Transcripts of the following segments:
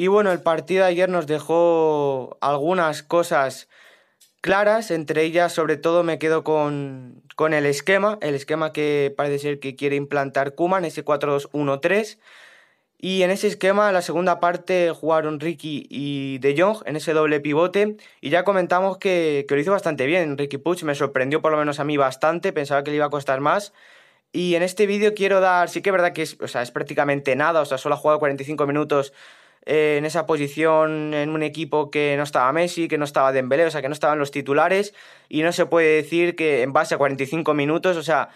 Y bueno, el partido ayer nos dejó algunas cosas claras, entre ellas sobre todo me quedo con, el esquema, el esquema que parece ser que quiere implantar Kuman, ese 4-2-1-3. Y en ese esquema, la segunda parte jugaron Ricky y De Jong en ese doble pivote. Y ya comentamos que, que lo hizo bastante bien. Ricky Puch me sorprendió, por lo menos a mí, bastante. Pensaba que le iba a costar más. Y en este vídeo quiero dar. Sí que es verdad que es, es prácticamente nada. O sea, solo ha jugado 45 minutos eh, en esa posición en un equipo que no estaba Messi, que no estaba Dembélé, o sea, que no estaban los titulares y no se puede decir que en base a 45 minutos, o sea,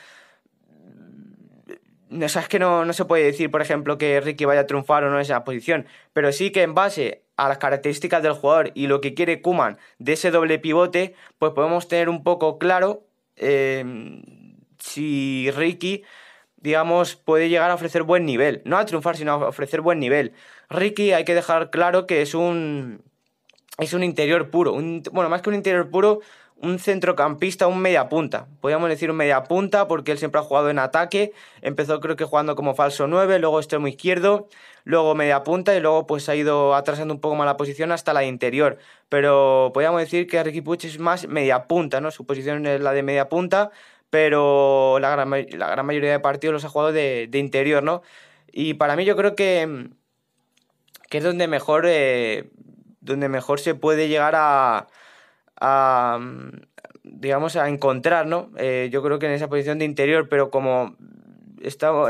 mm, no sabes que no, se puede decir, por ejemplo, que Ricky vaya a triunfar o no en esa posición, pero sí que en base a las características del jugador y lo que quiere Kuman de ese doble pivote, pues podemos tener un poco claro eh, si Ricky digamos, puede llegar a ofrecer buen nivel. No a triunfar, sino a ofrecer buen nivel. Ricky hay que dejar claro que es un. Es un interior puro. bueno, más que un interior puro, un centrocampista, un mediapunta. Podríamos decir un mediapunta porque él siempre ha jugado en ataque. Empezó creo que jugando como falso 9, luego extremo izquierdo, luego mediapunta y luego pues ha ido atrasando un poco más la posición hasta la interior. Pero podríamos decir que Ricky Puch es más mediapunta, ¿no? Su posición es la de mediapunta, pero la gran, mayoría de partidos los ha jugado de, interior, ¿no? Y para mí yo creo que, mm, que es donde mejor, eh, donde mejor se puede llegar a, mm, digamos, a encontrar, ¿no? Eh, yo creo que en esa posición de interior, pero como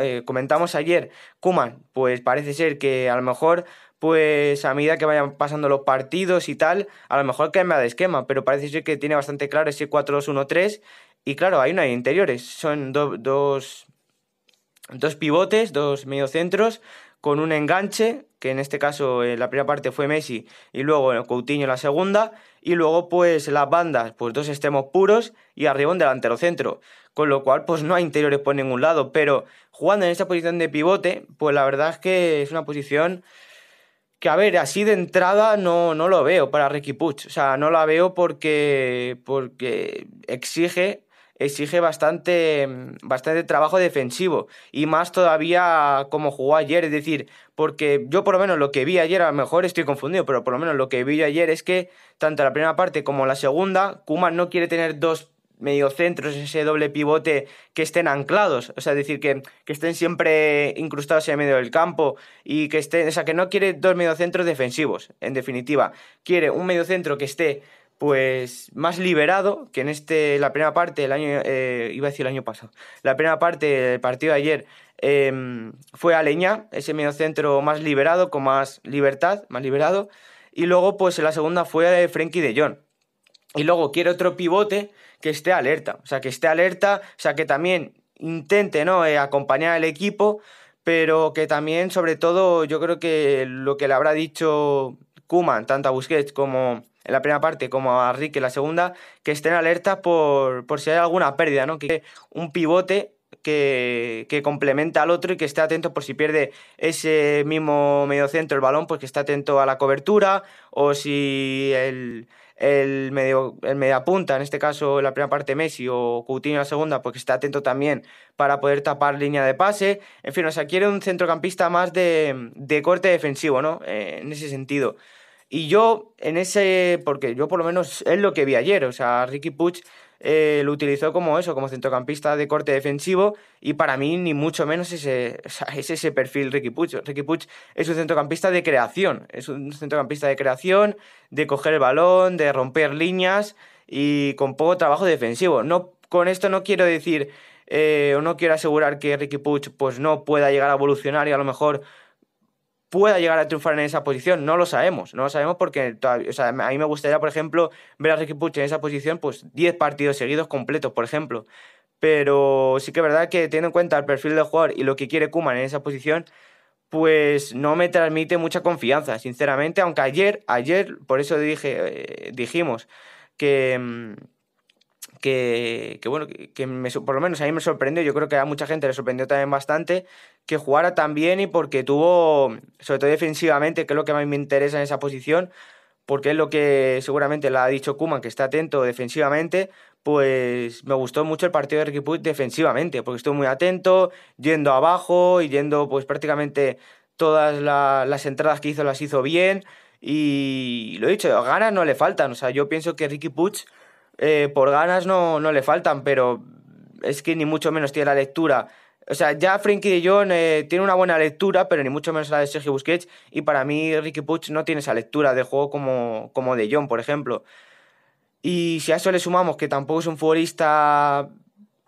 eh, comentamos ayer, Kuman, pues parece ser que a lo mejor, pues a medida que vayan pasando los partidos y tal, a lo mejor cambia de esquema, pero parece ser que tiene bastante claro ese 4-2-1-3 y claro, hay una de interiores. Son dos, dos pivotes, dos mediocentros, con un enganche, que en este caso en eh, la primera parte fue Messi y luego eh, Coutinho en la segunda, y luego pues las bandas, pues dos extremos puros y arriba un delantero centro, con lo cual pues no hay interiores por ningún lado, pero jugando en esta posición de pivote, pues la verdad es que es una posición que a ver, así de entrada no, no lo veo para Ricky Puch, o sea, no la veo porque, porque exige exige bastante, bastante trabajo defensivo y más todavía como jugó ayer. Es decir, porque yo por lo menos lo que vi ayer, a lo mejor estoy confundido, pero por lo menos lo que vi ayer es que tanto la primera parte como la segunda, Kuman no quiere tener dos mediocentros, ese doble pivote que estén anclados, o sea, decir que, que estén siempre incrustados en el medio del campo y que estén, o sea, que no quiere dos mediocentros defensivos, en definitiva, quiere un mediocentro que esté pues más liberado que en este la primera parte del año eh, iba a decir el año pasado la primera parte del partido de ayer fue em, fue Aleñá ese mediocentro más liberado con más libertad más liberado y luego pues la segunda fue eh, Frenkie de Jong y luego quiere otro pivote que esté alerta o sea que esté alerta o sea que también intente no eh, acompañar al equipo pero que también sobre todo yo creo que lo que le habrá dicho tanto a Busquets como en la primera parte como a Rick en la segunda, que estén alertas por, si hay alguna pérdida, Que un pivote que, complementa al otro y que esté atento por si pierde ese mismo medio centro el balón, pues que esté atento a la cobertura o si el, el, medio, el mediapunta, en este caso en la primera parte Messi o Coutinho en la segunda, pues que esté atento también para poder tapar línea de pase. En fin, o sea, quiere un centrocampista más de, corte defensivo, ¿no? Eh, en ese sentido. Y yo, en ese, porque yo por lo menos es lo que vi ayer, o sea, Ricky Puch eh, lo utilizó como eso, como centrocampista de corte defensivo, y para mí ni mucho menos ese, es ese perfil Ricky Puch. Ricky Puch es un centrocampista de creación, es un centrocampista de creación, de coger el balón, de romper líneas y con poco trabajo defensivo. No, con esto no quiero decir eh, o no quiero asegurar que Ricky Puch pues, no pueda llegar a evolucionar y a lo mejor pueda llegar a triunfar en esa posición. No lo sabemos, no lo sabemos porque todavía, o sea, a mí me gustaría, por ejemplo, ver a Ricky Puch en esa posición, pues 10 partidos seguidos completos, por ejemplo. Pero sí que es verdad que teniendo en cuenta el perfil del jugador y lo que quiere Kuman en esa posición, pues no me transmite mucha confianza, sinceramente, aunque ayer, ayer, por eso dije, eh, dijimos que... Mm, que, bueno, que, por lo menos a mí me sorprendió, yo creo que a mucha gente le sorprendió también bastante que jugara tan bien y porque tuvo, sobre todo defensivamente, que es lo que más me interesa en esa posición, porque es lo que seguramente le ha dicho Kuman, que está atento defensivamente, pues me gustó mucho el partido de Ricky defensivamente, porque estuvo muy atento, yendo abajo y yendo pues prácticamente todas las entradas que hizo las hizo bien y lo he dicho, ganas no le faltan, o sea, yo pienso que Ricky Puig eh, por ganas no, le faltan, pero es que ni mucho menos tiene la lectura. O sea, ya Frankie de Jong eh, tiene una buena lectura, pero ni mucho menos la de Sergio Busquets. Y para mí, Ricky Puig no tiene esa lectura de juego como, como de Jong, por ejemplo. Y si a eso le sumamos que tampoco es un futbolista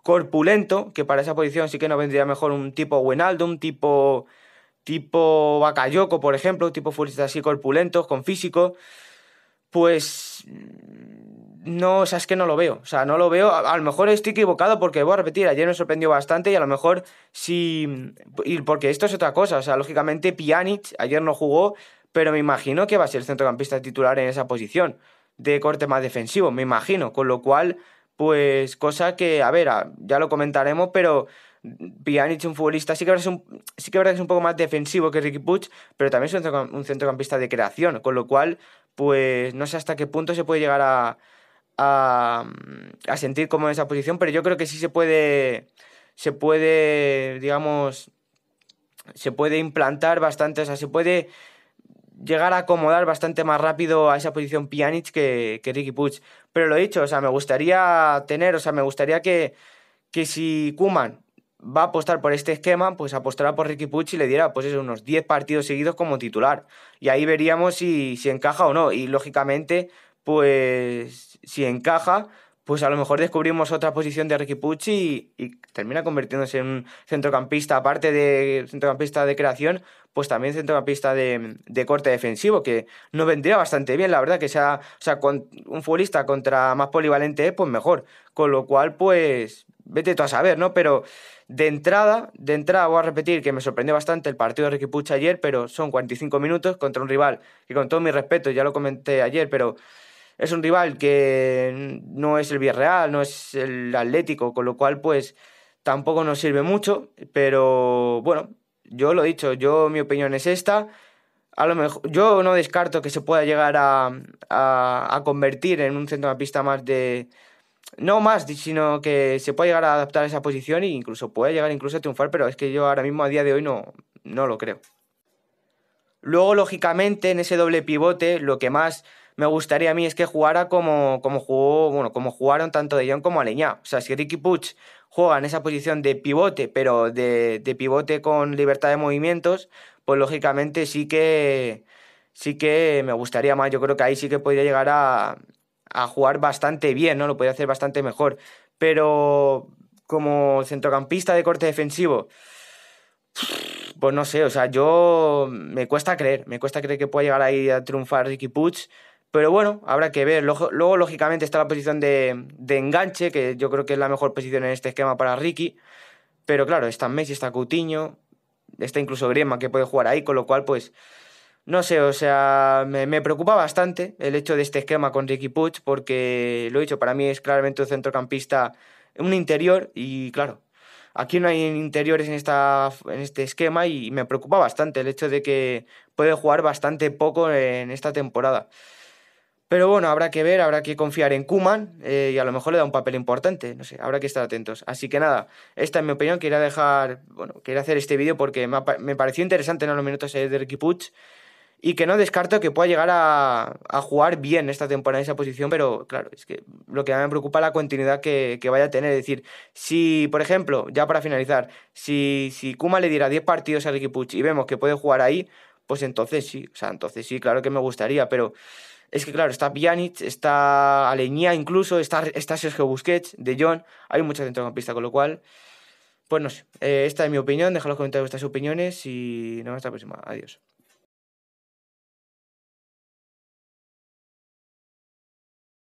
corpulento, que para esa posición sí que nos vendría mejor un tipo Wenaldo, un tipo, tipo Bakayoko, por ejemplo, un tipo futbolista así corpulento, con físico, pues no, o sea, es que no lo veo. O sea, no lo veo. A, lo mejor estoy equivocado porque voy a repetir, ayer me sorprendió bastante y a lo mejor sí. Y porque esto es otra cosa. O sea, lógicamente Pjanic ayer no jugó, pero me imagino que va a ser el centrocampista titular en esa posición de corte más defensivo, me imagino. Con lo cual, pues cosa que, a ver, ya lo comentaremos, pero Pjanic, un futbolista, sí que, es un, sí que es un poco más defensivo que Ricky Puig, pero también es un centrocampista de creación, con lo cual, pues no sé hasta qué punto se puede llegar a, Mm, a, sentir como en esa posición, pero yo creo que sí se puede, se puede, digamos, se puede implantar bastante, o sea, se puede llegar a acomodar bastante más rápido a esa posición Pjanic que, Ricky Puig. Pero lo he dicho, o sea, me gustaría tener, o sea, me gustaría que, que si Kuman va a apostar por este esquema, pues apostará por Ricky Puig y le diera pues unos 10 partidos seguidos como titular. Y ahí veríamos si, si encaja o no. Y lógicamente pues si encaja, pues a lo mejor descubrimos otra posición de Ricky Pucci y, termina convirtiéndose en un centrocampista, aparte de centrocampista de creación, pues también centrocampista de, corte defensivo, que nos vendría bastante bien, la verdad, que sea, o sea un futbolista contra más polivalente pues mejor. Con lo cual, pues, vete tú a saber, ¿no? Pero de entrada, de entrada voy a repetir que me sorprendió bastante el partido de Ricky Pucci ayer, pero son 45 minutos contra un rival que con todo mi respeto, ya lo comenté ayer, pero es un rival que no es el Villarreal, no es el Atlético, con lo cual pues tampoco nos sirve mucho, pero bueno, yo lo he dicho, yo mi opinión es esta. A lo mejor, yo no descarto que se pueda llegar a, convertir en un centro de pista más de, no más, sino que se pueda llegar a adaptar a esa posición e incluso puede llegar incluso a triunfar, pero es que yo ahora mismo a día de hoy no, no lo creo. Luego, lógicamente, en ese doble pivote, lo que más me gustaría a mí es que jugara como, como jugó, bueno, como jugaron tanto De Jong como Aleñá. O sea, si Ricky Puch juega en esa posición de pivote, pero de, pivote con libertad de movimientos, pues lógicamente sí que sí que me gustaría más. Yo creo que ahí sí que podría llegar a, a jugar bastante bien, ¿no? Lo podría hacer bastante mejor. Pero como centrocampista de corte defensivo, pues no sé, o sea, yo me cuesta creer, me cuesta creer que pueda llegar ahí a triunfar Ricky Puig, pero bueno, habrá que ver. Luego, lógicamente, está la posición de, enganche, que yo creo que es la mejor posición en este esquema para Ricky. Pero claro, está Messi, está Coutinho, está incluso Griezmann que puede jugar ahí, con lo cual, pues, no sé, o sea, me, preocupa bastante el hecho de este esquema con Ricky Puig, porque lo he dicho, para mí es claramente un centrocampista, un interior, y claro, aquí no hay interiores en, esta, en este esquema y me preocupa bastante el hecho de que puede jugar bastante poco en esta temporada. Pero bueno, habrá que ver, habrá que confiar en Kuman eh, y a lo mejor le da un papel importante, no sé, habrá que estar atentos. Así que nada, esta es mi opinión, quería dejar, bueno, quería hacer este vídeo porque me, pareció interesante en los minutos de Ricky Puch y que no descarto que pueda llegar a, jugar bien esta temporada en esa posición, pero claro, es que lo que me preocupa es la continuidad que, vaya a tener. Es decir, si, por ejemplo, ya para finalizar, si, si Kuma le diera 10 partidos a Ricky Puch y vemos que puede jugar ahí, pues entonces sí, o sea, entonces sí, claro que me gustaría, pero es que, claro, está Pjanic, está Aleñía incluso, está, está Sergio Busquets, De Jong, hay mucha pista, con lo cual, pues no sé, eh, esta es mi opinión, deja en los comentarios vuestras opiniones y nos vemos hasta la próxima, adiós.